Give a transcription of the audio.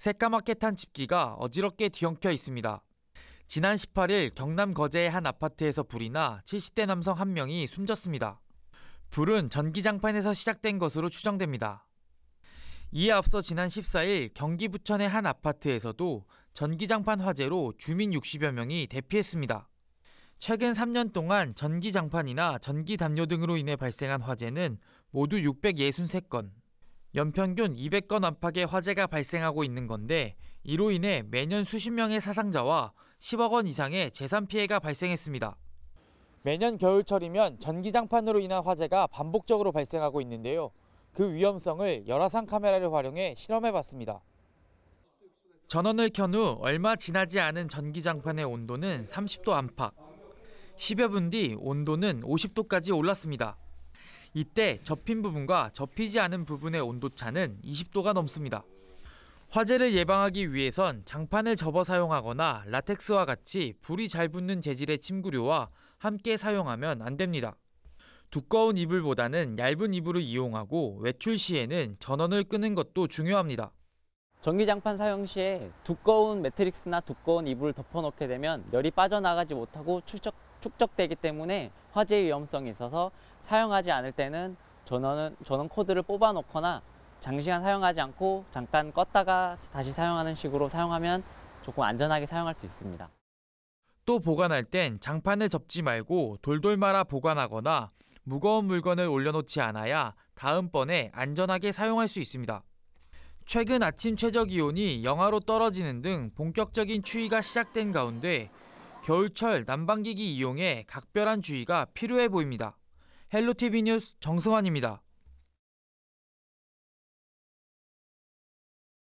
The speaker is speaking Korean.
새까맣게 탄 집기가 어지럽게 뒤엉켜 있습니다. 지난 18일 경남 거제의 한 아파트에서 불이 나 70대 남성 한 명이 숨졌습니다. 불은 전기장판에서 시작된 것으로 추정됩니다. 이에 앞서 지난 14일 경기 부천의 한 아파트에서도 전기장판 화재로 주민 60여 명이 대피했습니다. 최근 3년 동안 전기장판이나 전기담요 등으로 인해 발생한 화재는 모두 663건, 연평균 200건 안팎의 화재가 발생하고 있는 건데 이로 인해 매년 수십 명의 사상자와 10억 원 이상의 재산 피해가 발생했습니다. 매년 겨울철이면 전기장판으로 인한 화재가 반복적으로 발생하고 있는데요. 그 위험성을 열화상 카메라를 활용해 실험해봤습니다. 전원을 켠 후 얼마 지나지 않은 전기장판의 온도는 30도 안팎. 10여 분 뒤 온도는 50도까지 올랐습니다. 이때 접힌 부분과 접히지 않은 부분의 온도차는 20도가 넘습니다. 화재를 예방하기 위해선 장판을 접어 사용하거나 라텍스와 같이 불이 잘 붙는 재질의 침구류와 함께 사용하면 안 됩니다. 두꺼운 이불보다는 얇은 이불을 이용하고 외출 시에는 전원을 끄는 것도 중요합니다. 전기장판 사용 시에 두꺼운 매트릭스나 두꺼운 이불을 덮어놓게 되면 열이 빠져나가지 못하고 축적, 축적되기 때문에 화재 위험성이 있어서 사용하지 않을 때는 전원, 전원 코드를 뽑아 놓거나 장시간 사용하지 않고 잠깐 껐다가 다시 사용하는 식으로 사용하면 조금 안전하게 사용할 수 있습니다. 또 보관할 땐 장판을 접지 말고 돌돌 말아 보관하거나 무거운 물건을 올려놓지 않아야 다음번에 안전하게 사용할 수 있습니다. 최근 아침 최저 기온이 영하로 떨어지는 등 본격적인 추위가 시작된 가운데 겨울철 난방기기 이용에 각별한 주의가 필요해 보입니다. 헬로티비 뉴스 정승환입니다.